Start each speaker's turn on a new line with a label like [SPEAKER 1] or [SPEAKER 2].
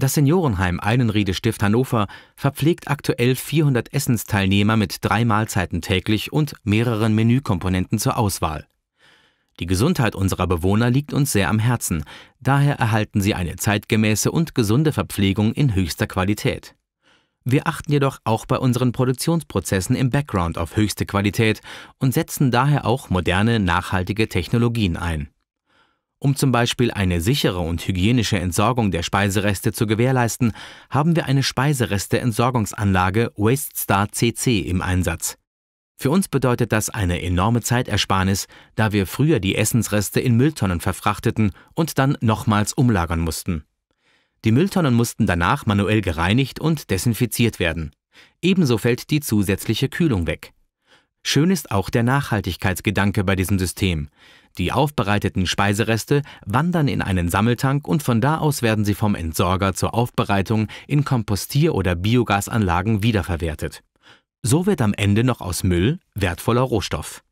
[SPEAKER 1] Das Seniorenheim Einenriede Stift Hannover verpflegt aktuell 400 Essensteilnehmer mit drei Mahlzeiten täglich und mehreren Menükomponenten zur Auswahl. Die Gesundheit unserer Bewohner liegt uns sehr am Herzen, daher erhalten sie eine zeitgemäße und gesunde Verpflegung in höchster Qualität. Wir achten jedoch auch bei unseren Produktionsprozessen im Background auf höchste Qualität und setzen daher auch moderne, nachhaltige Technologien ein. Um zum Beispiel eine sichere und hygienische Entsorgung der Speisereste zu gewährleisten, haben wir eine Speisereste-Entsorgungsanlage WasteStar CC im Einsatz. Für uns bedeutet das eine enorme Zeitersparnis, da wir früher die Essensreste in Mülltonnen verfrachteten und dann nochmals umlagern mussten. Die Mülltonnen mussten danach manuell gereinigt und desinfiziert werden. Ebenso fällt die zusätzliche Kühlung weg. Schön ist auch der Nachhaltigkeitsgedanke bei diesem System. Die aufbereiteten Speisereste wandern in einen Sammeltank und von da aus werden sie vom Entsorger zur Aufbereitung in Kompostier- oder Biogasanlagen wiederverwertet. So wird am Ende noch aus Müll wertvoller Rohstoff.